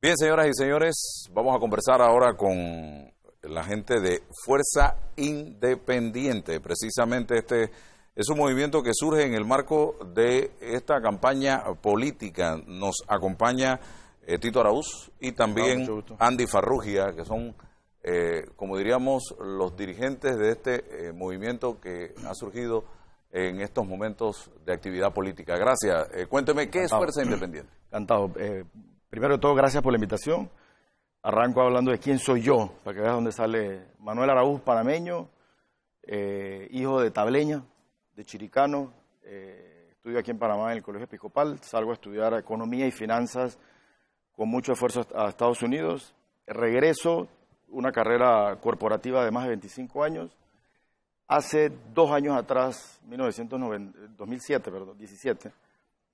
Bien, señoras y señores, vamos a conversar ahora con la gente de Fuerza Independiente. Precisamente este es un movimiento que surge en el marco de esta campaña política. Nos acompaña eh, Tito Araúz y también Andy Farrugia, que son, eh, como diríamos, los dirigentes de este eh, movimiento que ha surgido en estos momentos de actividad política. Gracias. cuénteme, ¿qué es Fuerza Independiente? Cantado. Primero de todo, gracias por la invitación. Arranco hablando de quién soy yo, para que veas dónde sale Manuel Araúz, panameño, eh, hijo de tableña, de chiricano. Eh, estudio aquí en Panamá en el Colegio Episcopal. Salgo a estudiar economía y finanzas con mucho esfuerzo a Estados Unidos. Regreso, una carrera corporativa de más de 25 años. Hace dos años atrás, 2007, perdón, 17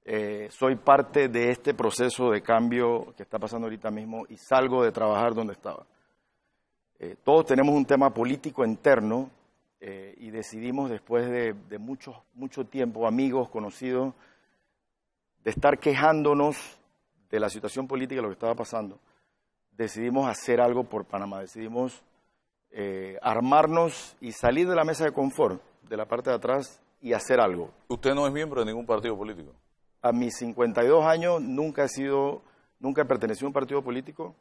eh, soy parte de este proceso de cambio que está pasando ahorita mismo y salgo de trabajar donde estaba. Eh, todos tenemos un tema político interno eh, y decidimos después de, mucho, mucho tiempo, amigos, conocidos, de estar quejándonos de la situación política, lo que estaba pasando, decidimos hacer algo por Panamá, decidimos armarnos y salir de la mesa de confort, de la parte de atrás, y hacer algo. ¿Usted no es miembro de ningún partido político? a mis 52 años nunca he sido, nunca he pertenecido a un partido político,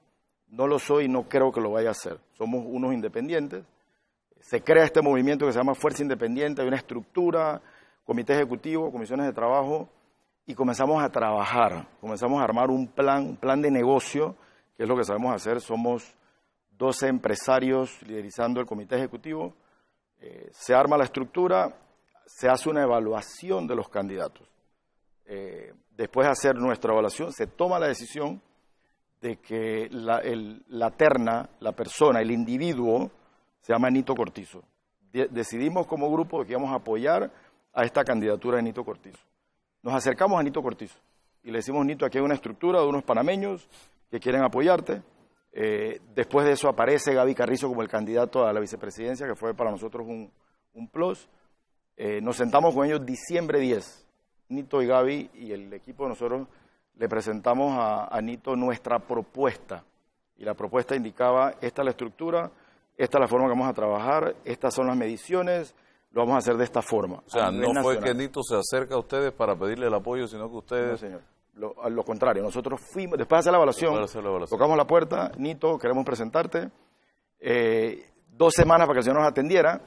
no lo soy y no creo que lo vaya a hacer. Somos unos independientes. Se crea este movimiento que se llama Fuerza Independiente, hay una estructura, comité ejecutivo, comisiones de trabajo, y comenzamos a trabajar, comenzamos a armar un plan, un plan de negocio, que es lo que sabemos hacer. Somos 12 empresarios liderizando el comité ejecutivo. Eh, se arma la estructura, se hace una evaluación de los candidatos. Eh, después de hacer nuestra evaluación, se toma la decisión de que la, terna, la persona, el individuo, se llama Nito Cortizo. decidimos como grupo que íbamos a apoyar a esta candidatura de Nito Cortizo. Nos acercamos a Nito Cortizo y le decimos, Nito, aquí hay una estructura de unos panameños que quieren apoyarte. Eh, después de eso aparece Gaby Carrizo como el candidato a la vicepresidencia, que fue para nosotros un, plus. Eh, nos sentamos con ellos diciembre 10 Nito y Gaby y el equipo de nosotros le presentamos a, Nito nuestra propuesta. Y la propuesta indicaba, esta es la estructura, esta es la forma que vamos a trabajar, estas son las mediciones, lo vamos a hacer de esta forma. O sea, no fue que Nito se acerca a ustedes para pedirle el apoyo, sino que ustedes... No, señor. Lo, contrario, nosotros fuimos, después de hacer la evaluación, tocamos la puerta, Nito, queremos presentarte. Eh, dos semanas para que el señor nos atendiera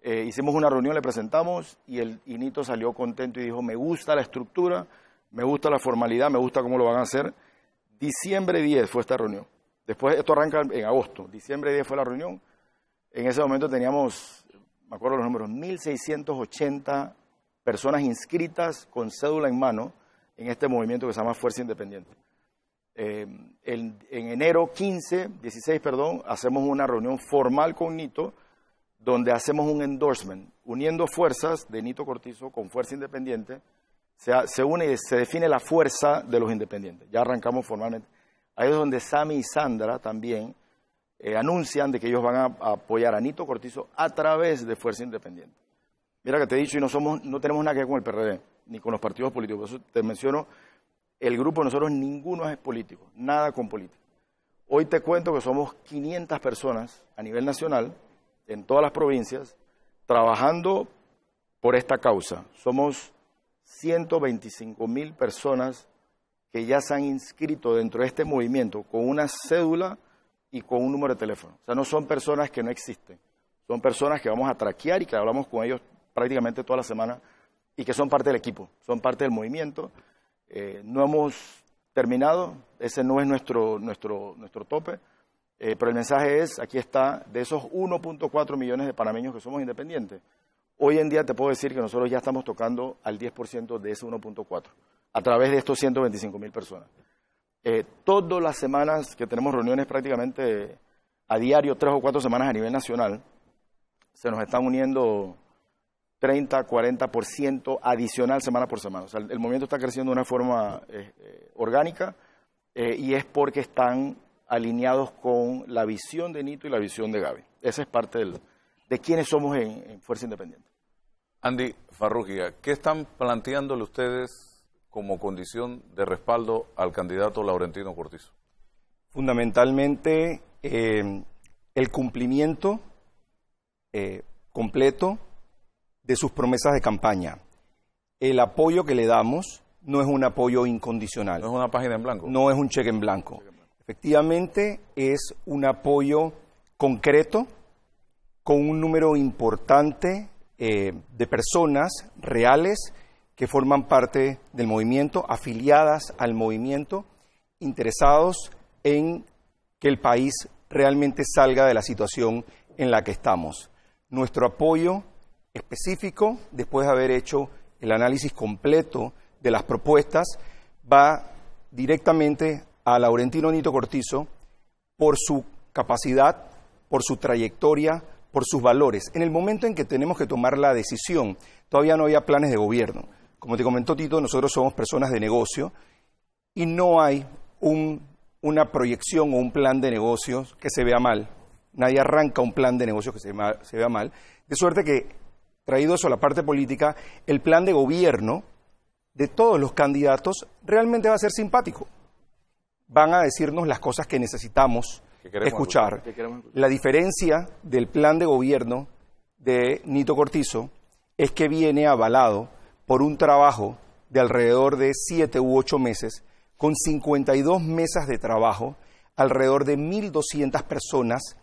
eh, hicimos una reunión, le presentamos y el salió contento y dijo, me gusta la estructura, me gusta la formalidad, me gusta cómo lo van a hacer. Diciembre 10 fue esta reunión. Después, esto arranca en agosto. Diciembre 10 fue la reunión. En ese momento teníamos, me acuerdo los números, 1.680 personas inscritas con cédula en mano en este movimiento que se llama Fuerza Independiente. Eh, en, enero 15, 16, perdón, hacemos una reunión formal con Nito donde hacemos un endorsement, uniendo fuerzas de Nito Cortizo con Fuerza Independiente, se, une y se define la fuerza de los independientes. Ya arrancamos formalmente. Ahí es donde Sami y Sandra también eh, anuncian de que ellos van a, apoyar a Nito Cortizo a través de Fuerza Independiente. Mira que te he dicho, y no, somos, no tenemos nada que ver con el PRD, ni con los partidos políticos. eso te menciono, el grupo de nosotros ninguno es político, nada con política. Hoy te cuento que somos 500 personas a nivel nacional en todas las provincias trabajando por esta causa. Somos 125 mil personas que ya se han inscrito dentro de este movimiento con una cédula y con un número de teléfono. O sea, no son personas que no existen, son personas que vamos a traquear y que hablamos con ellos prácticamente toda la semana y que son parte del equipo, son parte del movimiento. Eh, no hemos terminado, ese no es nuestro, nuestro, nuestro tope. Eh, pero el mensaje es, aquí está, de esos 1.4 millones de panameños que somos independientes, hoy en día te puedo decir que nosotros ya estamos tocando al 10% de ese 1.4, a través de estos 125 mil personas. Eh, todas las semanas que tenemos reuniones prácticamente a diario, tres o cuatro semanas a nivel nacional, se nos están uniendo 30, 40% adicional semana por semana. O sea, el, movimiento está creciendo de una forma eh, orgánica y es porque están alineados con la visión de Nito y la visión de Gaby. Esa es parte de quiénes somos en, Fuerza Independiente. Andy Farrugia, ¿qué están planteándole ustedes como condición de respaldo al candidato Laurentino Cortizo? Fundamentalmente eh, el cumplimiento eh, completo de sus promesas de campaña. El apoyo que le damos no es un apoyo incondicional. No es una página en blanco. No es un Cheque en blanco. Efectivamente, es un apoyo concreto con un número importante eh, de personas reales que forman parte del movimiento, afiliadas al movimiento, interesados en que el país realmente salga de la situación en la que estamos. Nuestro apoyo específico, después de haber hecho el análisis completo de las propuestas, va directamente a Laurentino Nito Cortizo por su capacidad, por su trayectoria, por sus valores. En el momento en que tenemos que tomar la decisión, todavía no había planes de gobierno. Como te comentó Tito, nosotros somos personas de negocio y no hay una proyección o un plan de negocios que se vea mal. Nadie arranca un plan de negocios que se, se vea mal. De suerte que, traído eso a la parte política, el plan de gobierno de todos los candidatos realmente va a ser simpático van a decirnos las cosas que necesitamos escuchar. La diferencia del plan de gobierno de Nito Cortizo es que viene avalado por un trabajo de alrededor de siete u ocho meses, con 52 mesas de trabajo, alrededor de 1.200 personas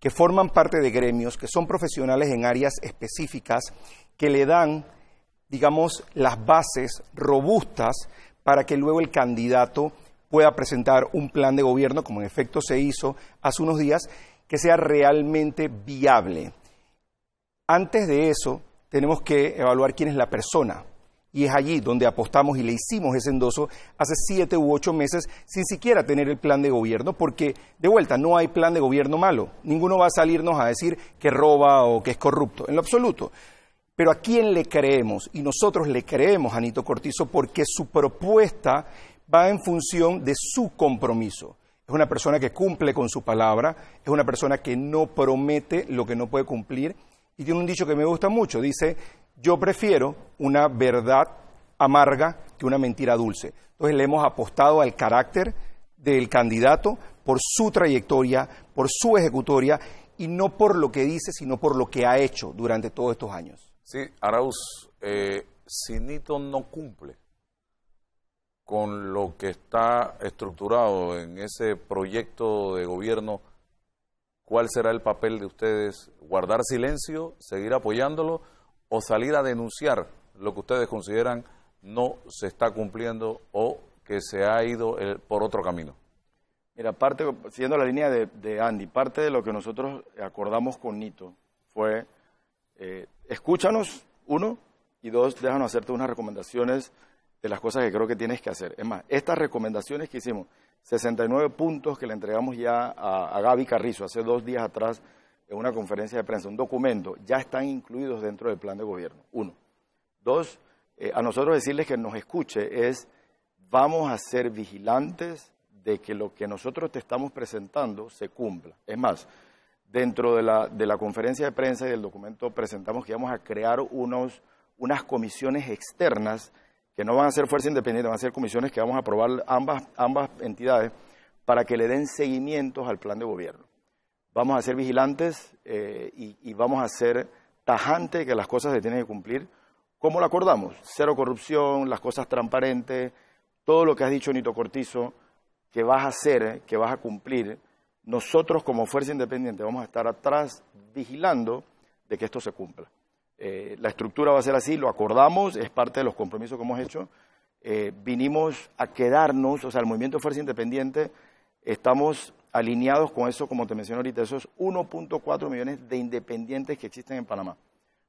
que forman parte de gremios, que son profesionales en áreas específicas, que le dan, digamos, las bases robustas para que luego el candidato pueda presentar un plan de gobierno, como en efecto se hizo hace unos días, que sea realmente viable. Antes de eso, tenemos que evaluar quién es la persona. Y es allí donde apostamos y le hicimos ese endoso hace siete u ocho meses sin siquiera tener el plan de gobierno, porque de vuelta no hay plan de gobierno malo. Ninguno va a salirnos a decir que roba o que es corrupto, en lo absoluto. Pero a quién le creemos, y nosotros le creemos a Anito Cortizo porque su propuesta va en función de su compromiso. Es una persona que cumple con su palabra, es una persona que no promete lo que no puede cumplir. Y tiene un dicho que me gusta mucho, dice, yo prefiero una verdad amarga que una mentira dulce. Entonces le hemos apostado al carácter del candidato por su trayectoria, por su ejecutoria y no por lo que dice, sino por lo que ha hecho durante todos estos años. Sí, Arauz, eh, Nito no cumple con lo que está estructurado en ese proyecto de gobierno, ¿cuál será el papel de ustedes? ¿Guardar silencio, seguir apoyándolo o salir a denunciar lo que ustedes consideran no se está cumpliendo o que se ha ido eh, por otro camino? Mira, parte, siguiendo la línea de, Andy, parte de lo que nosotros acordamos con Nito fue, eh, escúchanos, uno, y dos, déjanos hacerte unas recomendaciones de las cosas que creo que tienes que hacer. Es más, estas recomendaciones que hicimos, 69 puntos que le entregamos ya a, Gaby Carrizo hace dos días atrás en una conferencia de prensa, un documento, ya están incluidos dentro del plan de gobierno. Uno. Dos, eh, a nosotros decirles que nos escuche es, vamos a ser vigilantes de que lo que nosotros te estamos presentando se cumpla. Es más, dentro de la, de la conferencia de prensa y del documento presentamos que vamos a crear unos, unas comisiones externas que no van a ser fuerza independiente, van a ser comisiones que vamos a aprobar ambas, ambas entidades para que le den seguimientos al plan de gobierno. Vamos a ser vigilantes eh, y, vamos a ser tajantes que las cosas se tienen que cumplir como lo acordamos. Cero corrupción, las cosas transparentes, todo lo que has dicho Nito Cortizo, que vas a hacer, que vas a cumplir. Nosotros como fuerza independiente vamos a estar atrás vigilando de que esto se cumpla. Eh, la estructura va a ser así, lo acordamos, es parte de los compromisos que hemos hecho. Eh, vinimos a quedarnos, o sea, el movimiento Fuerza Independiente, estamos alineados con eso, como te mencioné ahorita, esos 1.4 millones de independientes que existen en Panamá.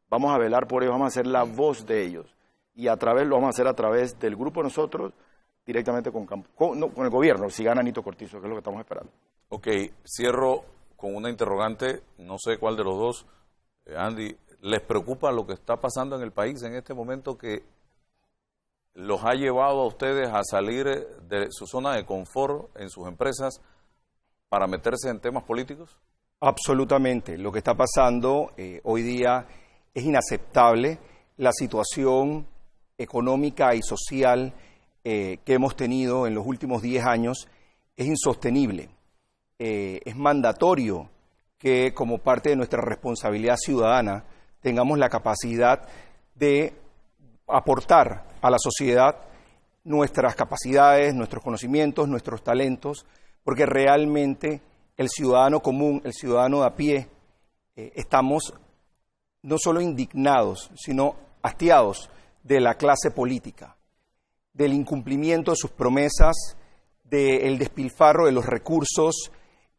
Vamos a velar por ellos, vamos a ser la voz de ellos. Y a través, lo vamos a hacer a través del grupo nosotros, directamente con, con, el gobierno, si gana Nito Cortizo, que es lo que estamos esperando. Ok, cierro con una interrogante, no sé cuál de los dos, eh, Andy, les preocupa lo que está pasando en el país en este momento que los ha llevado a ustedes a salir eh, de su zona de confort en sus empresas para meterse en temas políticos? Absolutamente. Lo que está pasando eh, hoy día es inaceptable. La situación económica y social eh, que hemos tenido en los últimos 10 años es insostenible. es mandatorio que como parte de nuestra responsabilidad ciudadana tengamos la capacidad de aportar a la sociedad nuestras capacidades, nuestros conocimientos, nuestros talentos, porque realmente el ciudadano común, el ciudadano de a pie, eh, estamos no solo indignados, sino hastiados de la clase política, del incumplimiento de sus promesas, del despilfarro de los recursos,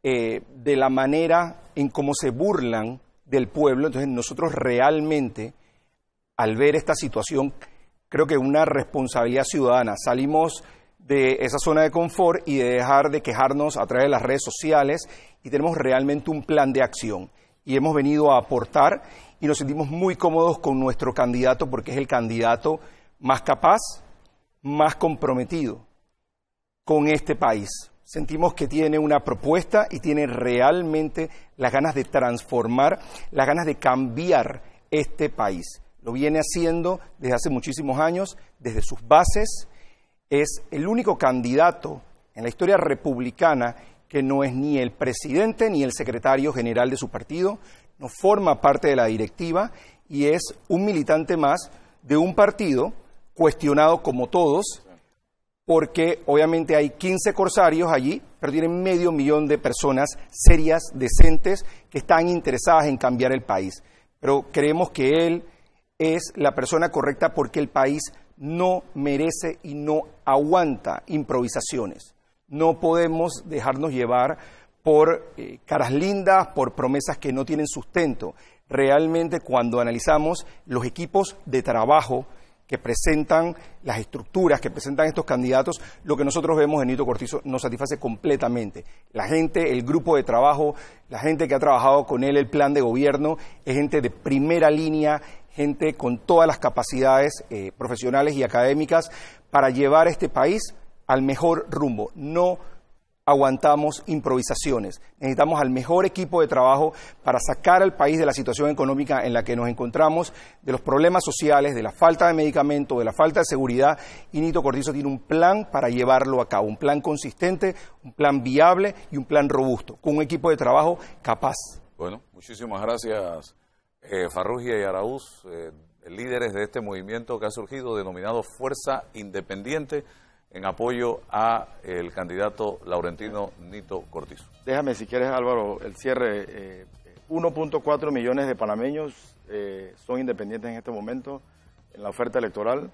eh, de la manera en cómo se burlan del pueblo. Entonces nosotros realmente, al ver esta situación, creo que una responsabilidad ciudadana. Salimos de esa zona de confort y de dejar de quejarnos a través de las redes sociales y tenemos realmente un plan de acción. Y hemos venido a aportar y nos sentimos muy cómodos con nuestro candidato porque es el candidato más capaz, más comprometido con este país sentimos que tiene una propuesta y tiene realmente las ganas de transformar, las ganas de cambiar este país. Lo viene haciendo desde hace muchísimos años, desde sus bases. Es el único candidato en la historia republicana que no es ni el presidente ni el secretario general de su partido, no forma parte de la directiva y es un militante más de un partido cuestionado como todos, porque obviamente hay 15 corsarios allí, pero tienen medio millón de personas serias, decentes, que están interesadas en cambiar el país. Pero creemos que él es la persona correcta porque el país no merece y no aguanta improvisaciones. No podemos dejarnos llevar por eh, caras lindas, por promesas que no tienen sustento. Realmente cuando analizamos los equipos de trabajo, que presentan las estructuras, que presentan estos candidatos, lo que nosotros vemos en Nito Cortizo nos satisface completamente. La gente, el grupo de trabajo, la gente que ha trabajado con él, el plan de gobierno, es gente de primera línea, gente con todas las capacidades eh, profesionales y académicas para llevar este país al mejor rumbo. No aguantamos improvisaciones. Necesitamos al mejor equipo de trabajo para sacar al país de la situación económica en la que nos encontramos, de los problemas sociales, de la falta de medicamento, de la falta de seguridad. Y Nito Cortizo tiene un plan para llevarlo a cabo, un plan consistente, un plan viable y un plan robusto, con un equipo de trabajo capaz. Bueno, muchísimas gracias, eh, Farrugia y Araúz, eh, líderes de este movimiento que ha surgido denominado Fuerza Independiente en apoyo a el candidato laurentino Nito Cortizo. Déjame, si quieres, Álvaro, el cierre. 1.4 eh, eh, millones de panameños eh, son independientes en este momento en la oferta electoral.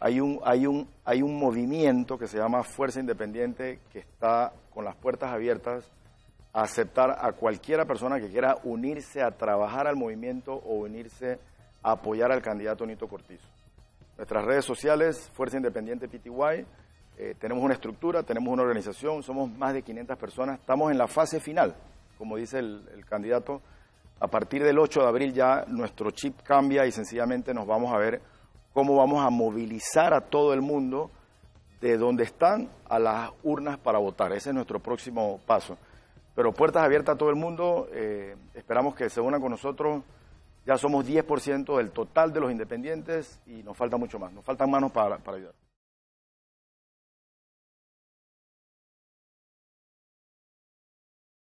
Hay un, hay, un, hay un movimiento que se llama Fuerza Independiente que está con las puertas abiertas a aceptar a cualquiera persona que quiera unirse a trabajar al movimiento o unirse a apoyar al candidato Nito Cortizo. Nuestras redes sociales, Fuerza Independiente PTY, eh, tenemos una estructura, tenemos una organización, somos más de 500 personas, estamos en la fase final, como dice el, candidato. A partir del 8 de abril ya nuestro chip cambia y sencillamente nos vamos a ver cómo vamos a movilizar a todo el mundo de donde están a las urnas para votar. Ese es nuestro próximo paso. Pero puertas abiertas a todo el mundo, eh, esperamos que se unan con nosotros. Ya somos 10% del total de los independientes y nos falta mucho más, nos faltan manos para ayudar.